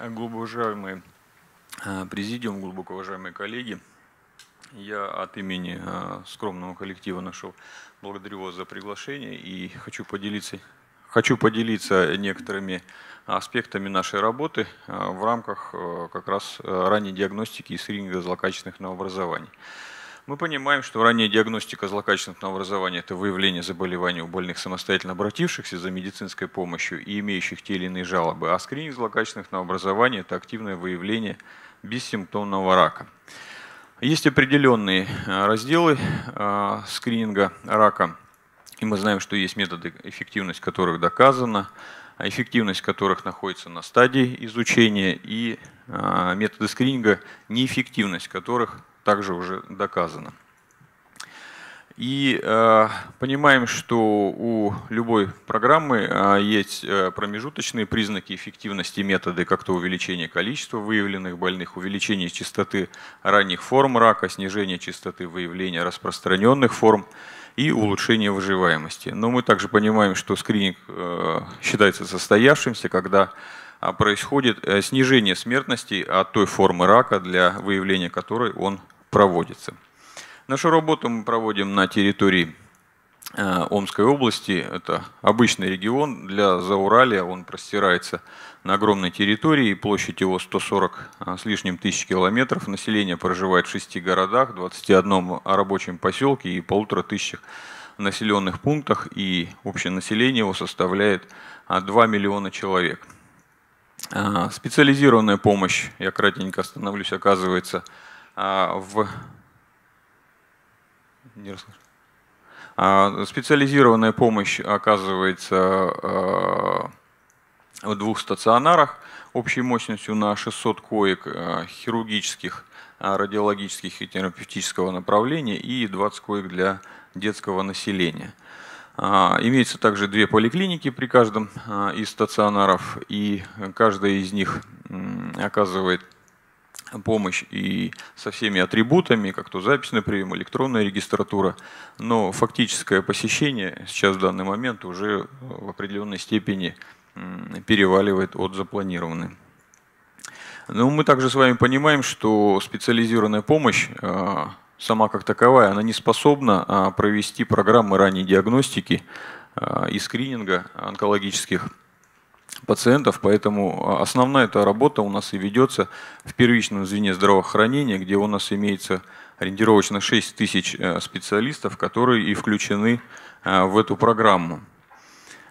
Глубоко уважаемый а, президиум, глубоко уважаемые коллеги, я от имени а, скромного коллектива нашего благодарю вас за приглашение и хочу поделиться, хочу поделиться некоторыми аспектами нашей работы а, в рамках как раз ранней диагностики и скрининга злокачественных новообразований. Мы понимаем, что ранняя диагностика злокачественного образования – это выявление заболеваний у больных, самостоятельно обратившихся за медицинской помощью и имеющих те или иные жалобы. А скрининг злокачественного образования – это активное выявление бессимптомного рака. Есть определенные а, разделы а, скрининга рака, и мы знаем, что есть методы, эффективность которых доказана, а эффективность которых находится на стадии изучения, и методы скрининга, неэффективность которых также уже доказано. И э, понимаем, что у любой программы э, есть э, промежуточные признаки эффективности методы, как то увеличение количества выявленных больных, увеличение частоты ранних форм рака, снижение частоты выявления распространенных форм и улучшение выживаемости. Но мы также понимаем, что скрининг э, считается состоявшимся, когда э, происходит э, снижение смертности от той формы рака, для выявления которой он проводится. Нашу работу мы проводим на территории э, Омской области. Это обычный регион для Зауралия. Он простирается на огромной территории. Площадь его 140 э, с лишним тысяч километров. Население проживает в шести городах, 21 рабочем поселке и полутора тысячах населенных пунктах. И общее население его составляет 2 э, миллиона человек. Специализированная помощь, я кратенько остановлюсь, оказывается – а, в не расслышал. А, специализированная помощь оказывается а, в двух стационарах общей мощностью на 600 коек хирургических, радиологических и терапевтического направления и 20 коек для детского населения. Имеются также две поликлиники при каждом из стационаров, и каждая из них оказывает помощь и со всеми атрибутами, как то записный прием, электронная регистратура. Но фактическое посещение сейчас в данный момент уже э, в определенной степени переваливает от запланированной. Но ну, мы также с вами понимаем, что специализированная помощь э, сама как таковая, она не способна а, провести программы ранней диагностики э, и скрининга онкологических пациентов, поэтому а, основная эта работа у нас и ведется в первичном звене здравоохранения, где у нас имеется ориентировочно 6 тысяч э, специалистов, которые и включены э, в эту программу.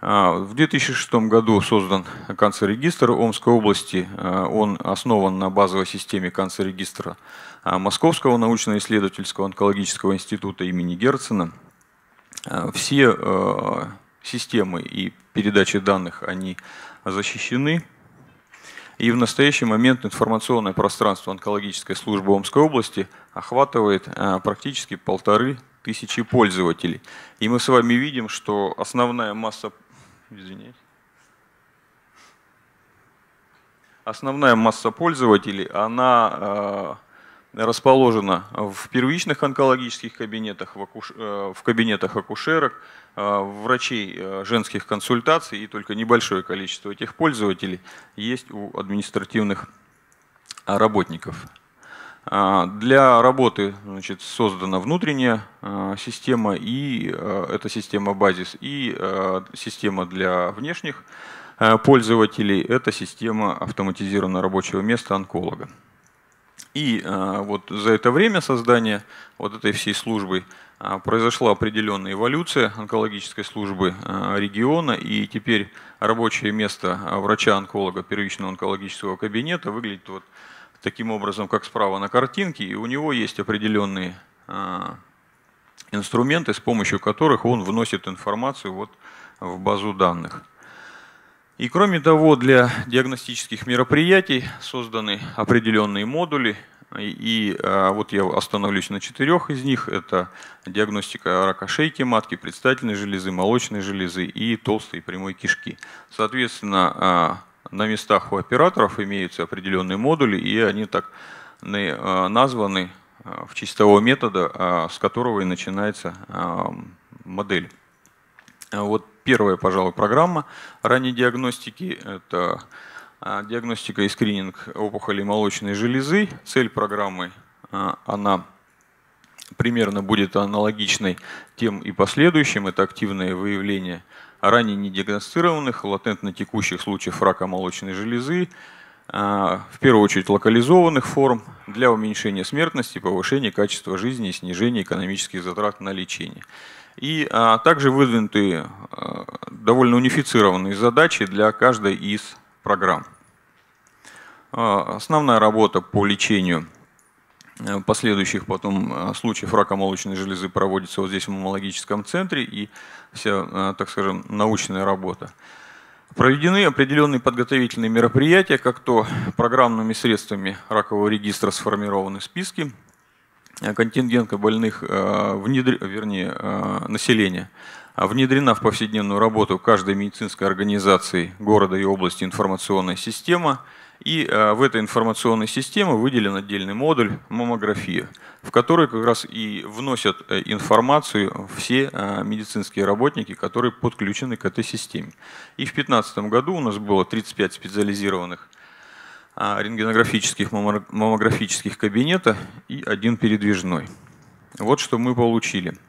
А, в 2006 году создан канцеррегистр Омской области. Э, он основан на базовой системе канцеррегистра Московского научно-исследовательского онкологического института имени Герцена. Все системы и передачи данных, они защищены. И в настоящий момент информационное пространство онкологической службы Омской области охватывает э, практически полторы тысячи пользователей. И мы с вами видим, что основная масса, извините основная масса пользователей, она э, расположена в первичных онкологических кабинетах, в, акуш... Э, в кабинетах акушерок, э, врачей э, женских консультаций и только небольшое количество этих пользователей есть у административных работников. Для работы значит, создана внутренняя система, и это система базис, и система для внешних пользователей, это система автоматизированного рабочего места онколога. И а, вот за это время создания вот этой всей службы а, произошла определенная эволюция онкологической службы а, региона, и теперь рабочее место врача-онколога первичного онкологического кабинета выглядит вот таким образом, как справа на картинке, и у него есть определенные инструменты, с помощью которых он вносит информацию вот в базу данных. И кроме того, для диагностических мероприятий созданы определенные модули. И а, вот я остановлюсь на четырех из них. Это диагностика рака шейки матки, предстательной железы, молочной железы и толстой прямой кишки. Соответственно, а, на местах у операторов имеются определенные модули, и они так а, названы в чистового метода, с которого и начинается модель. Вот первая, пожалуй, программа ранней диагностики. Это а, диагностика и скрининг опухолей молочной железы. Цель программы, а, она примерно будет аналогичной тем и последующим. Это активное выявление ранее недиагностированных, латентно текущих случаев рака молочной железы, а, в первую очередь локализованных форм для уменьшения смертности, повышения качества жизни и снижения экономических затрат на лечение. И а, также выдвинуты довольно унифицированные задачи для каждой из программ. А, основная работа по лечению э, последующих потом э, случаев рака молочной железы проводится вот здесь в мамологическом центре и вся, э, так скажем, научная работа. Проведены определенные подготовительные мероприятия, как то программными средствами ракового регистра сформированы списки контингента больных, внедр... вернее, населения – а внедрена в повседневную работу каждой медицинской организации города и области информационная система. И а, в этой информационной системе выделен отдельный модуль «Маммография», в который как раз и вносят э, информацию все а, медицинские работники, которые подключены к этой системе. И в 2015 году у нас было 35 специализированных рентгенографических, маммографических кабинета и один передвижной. Вот что мы получили –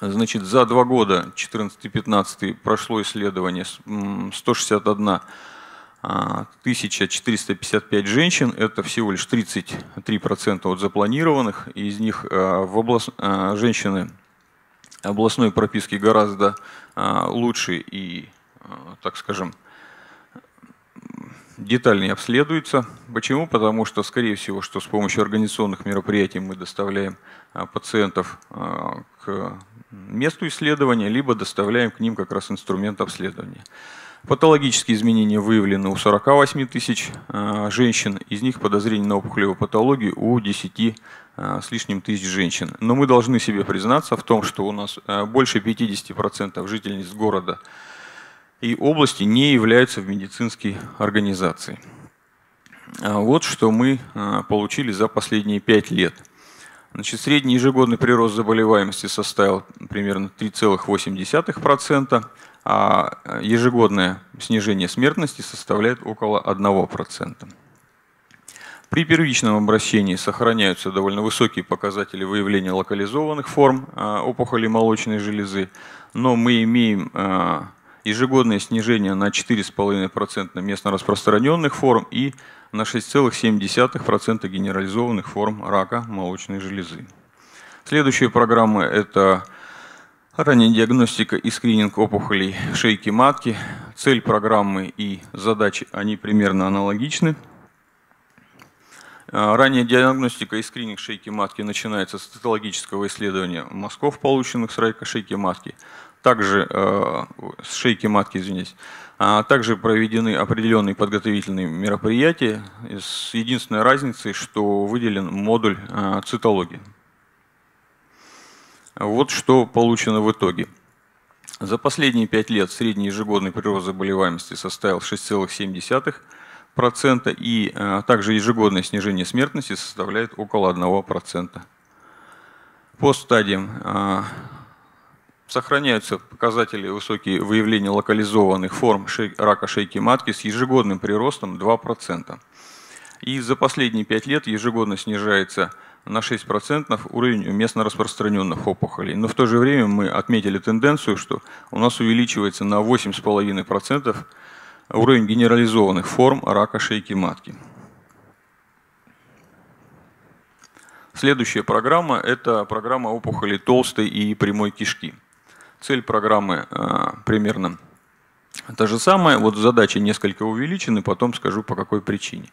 Значит, за два года, 14-15, прошло исследование 161 1455 а, женщин, это всего лишь 33% от запланированных, из них а, в област... А, женщины областной прописки гораздо лучше и, так скажем, детальнее обследуются. Почему? Потому что, скорее всего, что с помощью организационных мероприятий мы доставляем пациентов к месту исследования, либо доставляем к ним как раз инструмент обследования. Патологические изменения выявлены у 48 тысяч э, женщин, из них подозрение на опухолевую патологию у 10 э, с лишним тысяч женщин. Но мы должны себе признаться в том, что у нас э, больше 50% жительниц города и области не являются в медицинской организации. А вот что мы получили за последние 5 лет – Значит, средний ежегодный прирост заболеваемости составил примерно 3,8%, а э, ежегодное снижение смертности составляет около 1%. При первичном обращении сохраняются довольно высокие показатели выявления локализованных форм а, опухоли молочной железы, но мы имеем а, ежегодное снижение на 4,5% местно распространенных форм и на 6,7% генерализованных форм рака молочной железы. Следующие программы – это ранняя диагностика и скрининг опухолей шейки матки. Цель программы и задачи, они примерно аналогичны. А, ранняя диагностика и скрининг шейки матки начинается с цитологического исследования мазков, полученных с райка шейки матки. Также э, с шейки матки, извиняюсь. А, также проведены определенные подготовительные мероприятия с единственной разницей, что выделен модуль а, цитологии. Вот что получено в итоге. За последние 5 лет средний ежегодный прирост заболеваемости составил 6,7% и а, также ежегодное снижение смертности составляет около 1%. По стадиям Сохраняются показатели высокие выявления локализованных форм рака шейки матки с ежегодным приростом 2%. И за последние 5 лет ежегодно снижается на 6% уровень местно распространенных опухолей. Но в то же время мы отметили тенденцию, что у нас увеличивается на 8,5% уровень генерализованных форм рака шейки матки. Следующая программа – это программа опухолей толстой и прямой кишки. Цель программы э, примерно та же самая. Вот задачи несколько увеличены, потом скажу по какой причине.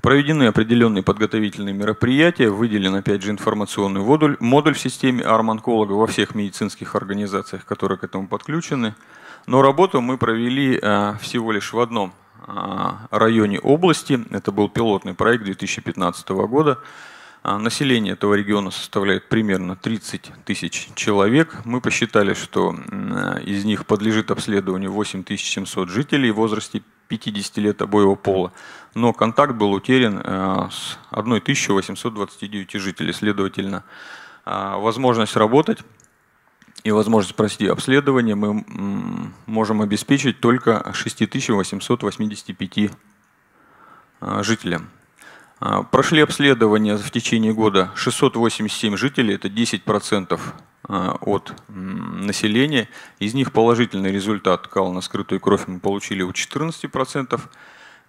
Проведены определенные подготовительные мероприятия, выделен опять же информационный модуль, модуль в системе арм-онколога во всех медицинских организациях, которые к этому подключены. Но работу мы провели э, всего лишь в одном э, районе области. Это был пилотный проект 2015 года. А, население этого региона составляет примерно 30 тысяч человек. Мы посчитали, что э, из них подлежит обследованию 8700 жителей в возрасте 50 лет обоего пола. Но контакт был утерян э, с 1829 жителей. Следовательно, а, возможность работать и возможность пройти обследование мы можем обеспечить только 6885 а, жителям. А, прошли обследование в течение года 687 жителей, это 10% а, от населения. Из них положительный результат кал на скрытую кровь мы получили у 14%.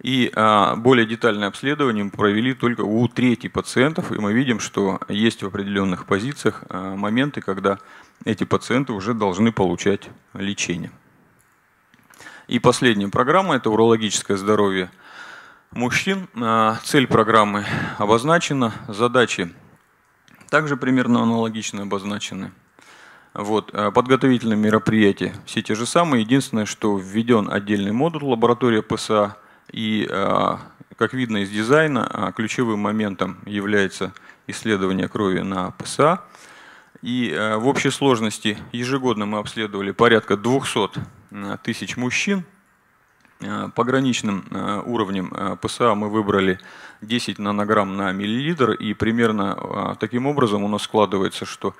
И а, более детальное обследование мы провели только у трети пациентов, и мы видим, что есть в определенных позициях моменты, когда эти пациенты уже должны получать лечение. И последняя программа – это урологическое здоровье – мужчин. А, цель программы обозначена, задачи также примерно аналогично обозначены. Вот, а, подготовительные мероприятия все те же самые. Единственное, что введен отдельный модуль лаборатория ПСА. И, а, как видно из дизайна, ключевым моментом является исследование крови на ПСА. И в общей сложности ежегодно мы обследовали порядка 200 тысяч мужчин Э, пограничным э, уровнем э, ПСА мы выбрали 10 нанограмм на миллилитр, и примерно таким образом у нас складывается, что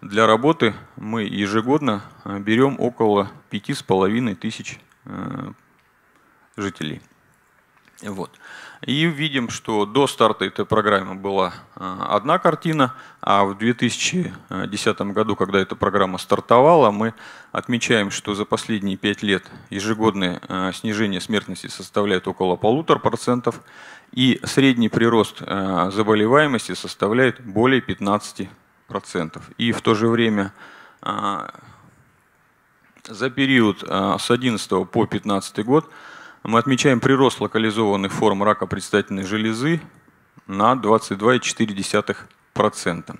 для работы мы ежегодно берем около 5,5 тысяч жителей. Вот. И видим, что до старта этой программы была а, одна картина, а в 2010 году, когда эта программа стартовала, мы отмечаем, что за последние 5 лет ежегодное а, снижение смертности составляет около полутора процентов, и средний прирост а, заболеваемости составляет более 15%. процентов. И в то же время за период с 2011 по 2015 год мы отмечаем прирост локализованных форм рака предстательной железы на 22,4%.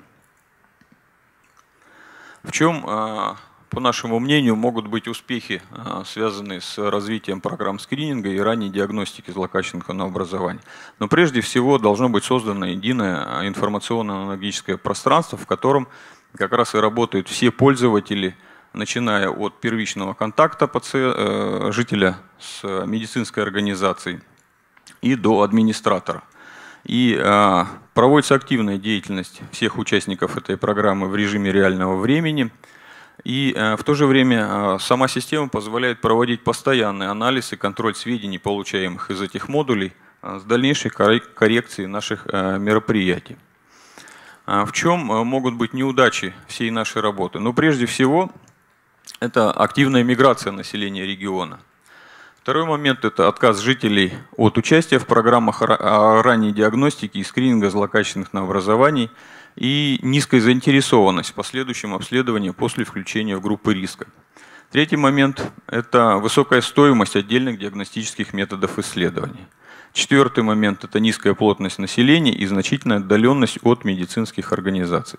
В чем, а, по нашему мнению, могут быть успехи, а, связанные с развитием программ скрининга и ранней диагностики злокачественных новообразований? Но прежде всего должно быть создано единое информационно-аналогическое пространство, в котором как раз и работают все пользователи – начиная от первичного контакта пациента, э, жителя с медицинской организацией и до администратора. И э, проводится активная деятельность всех участников этой программы в режиме реального времени. И э, в то же время сама система позволяет проводить постоянный анализ и контроль сведений, получаемых из этих модулей, с дальнейшей коррекцией наших мероприятий. В чем могут быть неудачи всей нашей работы? Ну, прежде всего, это активная миграция населения региона. Второй момент – это отказ жителей от участия в программах ранней диагностики и скрининга злокачественных новообразований и низкая заинтересованность в последующем обследовании после включения в группы риска. Третий момент – это высокая стоимость отдельных диагностических методов исследований. Четвертый момент – это низкая плотность населения и значительная отдаленность от медицинских организаций.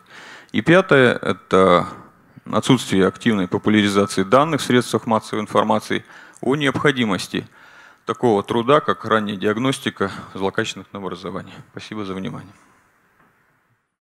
И пятое – это отсутствие активной популяризации данных в средствах массовой информации о необходимости такого труда, как ранняя диагностика злокачественных новообразований. Спасибо за внимание.